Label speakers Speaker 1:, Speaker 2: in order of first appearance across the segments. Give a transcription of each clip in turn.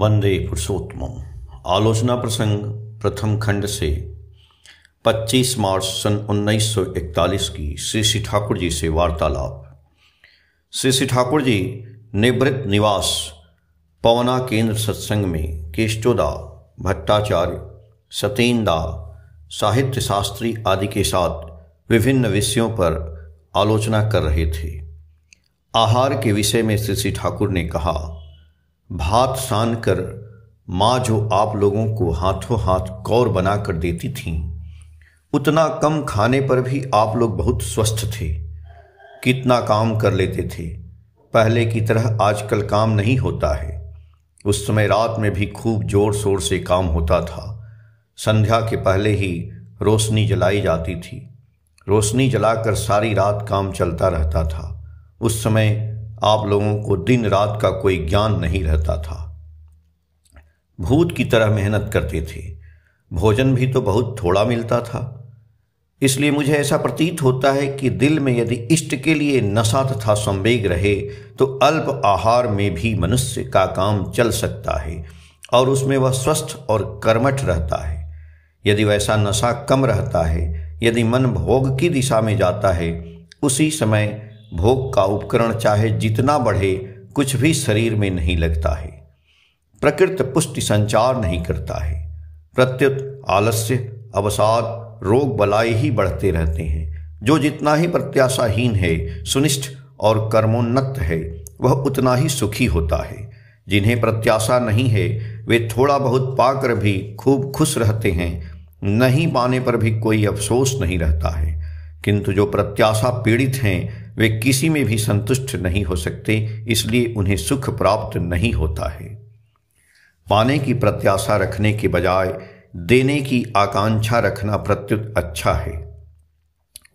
Speaker 1: वंदे पुरुषोत्तम आलोचना प्रसंग प्रथम खंड से 25 मार्च सन 1941 की श्री श्री ठाकुर जी से वार्तालाप श्री श्री ठाकुर जी निवृत्त निवास पवना केंद्र सत्संग में केशोदा भट्टाचार्य सतेंदा साहित्य शास्त्री आदि के साथ विभिन्न विषयों पर आलोचना कर रहे थे आहार के विषय में श्री ठाकुर ने कहा भात सान कर माँ जो आप लोगों को हाथों हाथ कौर बना कर देती थीं उतना कम खाने पर भी आप लोग बहुत स्वस्थ थे कितना काम कर लेते थे पहले की तरह आजकल काम नहीं होता है उस समय रात में भी खूब जोर शोर से काम होता था संध्या के पहले ही रोशनी जलाई जाती थी रोशनी जलाकर सारी रात काम चलता रहता था उस समय आप लोगों को दिन रात का कोई ज्ञान नहीं रहता था भूत की तरह मेहनत करते थे भोजन भी तो बहुत थोड़ा मिलता था इसलिए मुझे ऐसा प्रतीत होता है कि दिल में यदि इष्ट के लिए नशा तथा संवेग रहे तो अल्प आहार में भी मनुष्य का काम चल सकता है और उसमें वह स्वस्थ और कर्मठ रहता है यदि वैसा नशा कम रहता है यदि मन भोग की दिशा में जाता है उसी समय भोग का उपकरण चाहे जितना बढ़े कुछ भी शरीर में नहीं लगता है प्रकृत पुष्टि संचार नहीं करता है प्रत्युत आलस्य अवसाद रोग बलाई ही बढ़ते रहते हैं जो जितना ही प्रत्याशाहीन है सुनिष्ठ और कर्मोन्नत है वह उतना ही सुखी होता है जिन्हें प्रत्याशा नहीं है वे थोड़ा बहुत पाकर भी खूब खुश रहते हैं नहीं पाने पर भी कोई अफसोस नहीं रहता है किंतु जो प्रत्याशा पीड़ित हैं वे किसी में भी संतुष्ट नहीं हो सकते इसलिए उन्हें सुख प्राप्त नहीं होता है पाने की प्रत्याशा रखने के बजाय देने की आकांक्षा रखना प्रत्युत अच्छा है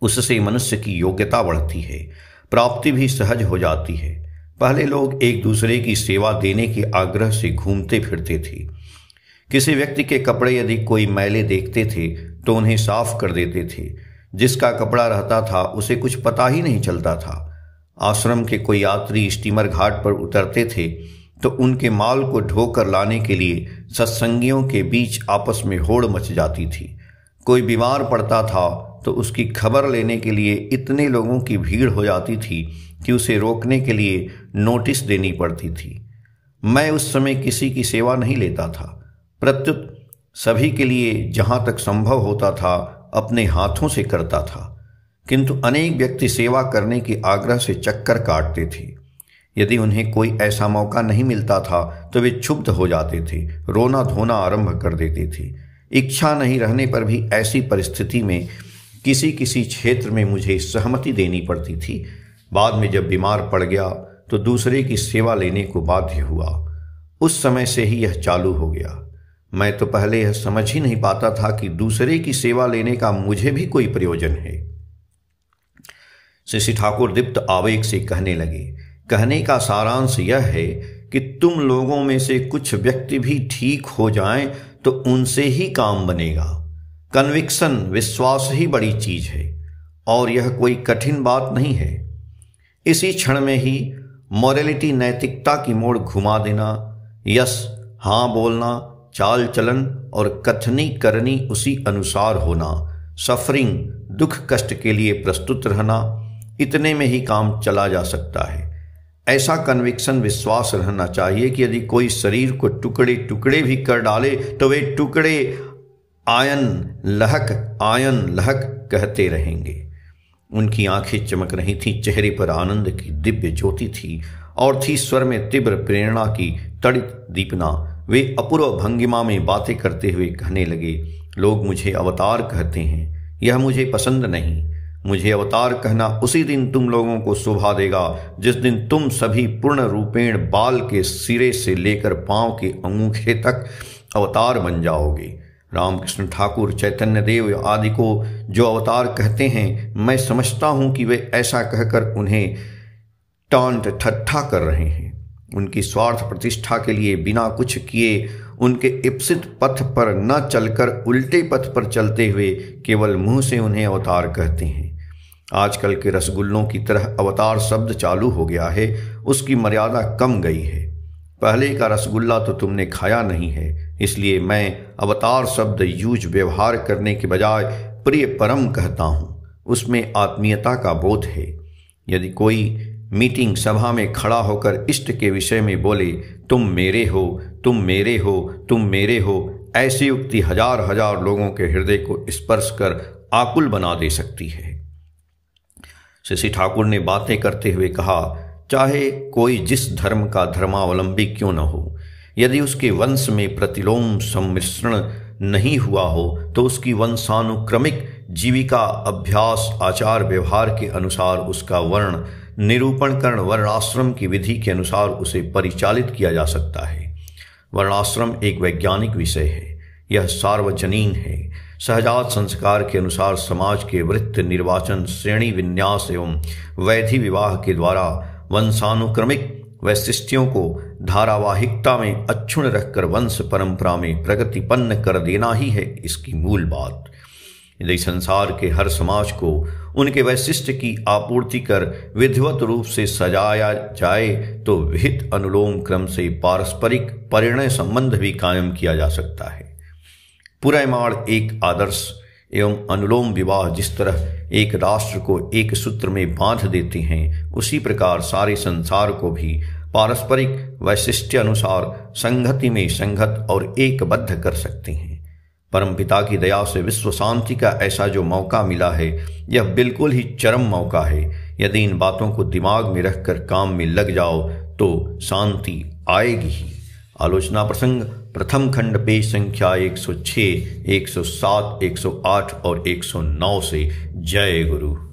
Speaker 1: उससे मनुष्य की योग्यता बढ़ती है प्राप्ति भी सहज हो जाती है पहले लोग एक दूसरे की सेवा देने के आग्रह से घूमते फिरते थे किसी व्यक्ति के कपड़े यदि कोई मैले देखते थे तो उन्हें साफ कर देते थे जिसका कपड़ा रहता था उसे कुछ पता ही नहीं चलता था आश्रम के कोई यात्री स्टीमर घाट पर उतरते थे तो उनके माल को ढोकर लाने के लिए सत्संगियों के बीच आपस में होड़ मच जाती थी कोई बीमार पड़ता था तो उसकी खबर लेने के लिए इतने लोगों की भीड़ हो जाती थी कि उसे रोकने के लिए नोटिस देनी पड़ती थी मैं उस समय किसी की सेवा नहीं लेता था प्रत्युत सभी के लिए जहाँ तक संभव होता था अपने हाथों से करता था किंतु अनेक व्यक्ति सेवा करने के आग्रह से चक्कर काटते थे यदि उन्हें कोई ऐसा मौका नहीं मिलता था तो वे क्षुब्ध हो जाते थे रोना धोना आरंभ कर देते थे इच्छा नहीं रहने पर भी ऐसी परिस्थिति में किसी किसी क्षेत्र में मुझे सहमति देनी पड़ती थी बाद में जब बीमार पड़ गया तो दूसरे की सेवा लेने को बाध्य हुआ उस समय से ही यह चालू हो गया मैं तो पहले यह समझ ही नहीं पाता था कि दूसरे की सेवा लेने का मुझे भी कोई प्रयोजन है शशि ठाकुर दीप्त आवेग से कहने लगे कहने का सारांश यह है कि तुम लोगों में से कुछ व्यक्ति भी ठीक हो जाएं तो उनसे ही काम बनेगा कन्विक्शन विश्वास ही बड़ी चीज है और यह कोई कठिन बात नहीं है इसी क्षण में ही मॉरेलिटी नैतिकता की मोड़ घुमा देना यस हाँ बोलना चाल चलन और कथनी करनी उसी अनुसार होना सफरिंग दुख कष्ट के लिए प्रस्तुत रहना इतने में ही काम चला जा सकता है ऐसा कन्विक्सन विश्वास रहना चाहिए कि यदि कोई शरीर को टुकड़े टुकड़े भी कर डाले तो वे टुकड़े आयन लहक आयन लहक कहते रहेंगे उनकी आंखें चमक रही थीं चेहरे पर आनंद की दिव्य ज्योति थी और थी स्वर में तीव्र प्रेरणा की तड़ित दीपना वे अपूर्व भंगिमा में बातें करते हुए कहने लगे लोग मुझे अवतार कहते हैं यह मुझे पसंद नहीं मुझे अवतार कहना उसी दिन तुम लोगों को शोभा देगा जिस दिन तुम सभी पूर्ण रूपेण बाल के सिरे से लेकर पांव के अंगूठे तक अवतार बन जाओगे रामकृष्ण ठाकुर चैतन्य देव आदि को जो अवतार कहते हैं मैं समझता हूँ कि वे ऐसा कहकर उन्हें टांट ठट्ठा कर रहे हैं उनकी स्वार्थ प्रतिष्ठा के लिए बिना कुछ किए उनके इप्सित पथ पर न चलकर उल्टे पथ पर चलते हुए केवल मुंह से उन्हें अवतार कहते हैं आजकल के रसगुल्लों की तरह अवतार शब्द चालू हो गया है उसकी मर्यादा कम गई है पहले का रसगुल्ला तो तुमने खाया नहीं है इसलिए मैं अवतार शब्द यूज व्यवहार करने के बजाय प्रिय परम कहता हूँ उसमें आत्मीयता का बोध है यदि कोई मीटिंग सभा में खड़ा होकर इष्ट के विषय में बोले तुम मेरे हो तुम मेरे हो तुम मेरे हो ऐसी उक्ति हजार हजार लोगों के हृदय को स्पर्श कर आकुल बना दे सकती है शशि ठाकुर ने बातें करते हुए कहा चाहे कोई जिस धर्म का धर्मावलंबी क्यों न हो यदि उसके वंश में प्रतिलोम सम्मिश्रण नहीं हुआ हो तो उसकी वंशानुक्रमिक जीविका अभ्यास आचार व्यवहार के अनुसार उसका वर्ण निरूपण करण वर्णाश्रम की विधि के अनुसार उसे परिचालित किया जा सकता है वर्णाश्रम एक वैज्ञानिक विषय है यह सार्वजनीन है सहजात संस्कार के अनुसार समाज के वृत्त निर्वाचन श्रेणी विन्यास एवं वैधि विवाह के द्वारा वंशानुक्रमिक वैशिष्ट्यों को धारावाहिकता में अक्षुण रखकर वंश परंपरा में प्रगतिपन्न कर देना ही है इसकी मूल बात यदि संसार के हर समाज को उनके वैशिष्ट की आपूर्ति कर विधिवत रूप से सजाया जाए तो विहित अनुलोम क्रम से पारस्परिक परिणय संबंध भी कायम किया जा सकता है पुरैमाण एक आदर्श एवं अनुलोम विवाह जिस तरह एक राष्ट्र को एक सूत्र में बांध देते हैं उसी प्रकार सारे संसार को भी पारस्परिक वैशिष्ट्य अनुसार संगति में संगत और एकबद्ध कर सकते हैं परमपिता की दया से विश्व शांति का ऐसा जो मौका मिला है यह बिल्कुल ही चरम मौका है यदि इन बातों को दिमाग में रखकर काम में लग जाओ तो शांति आएगी ही आलोचना प्रसंग प्रथम खंड पेज संख्या 106, 107, 108 और 109 से जय गुरु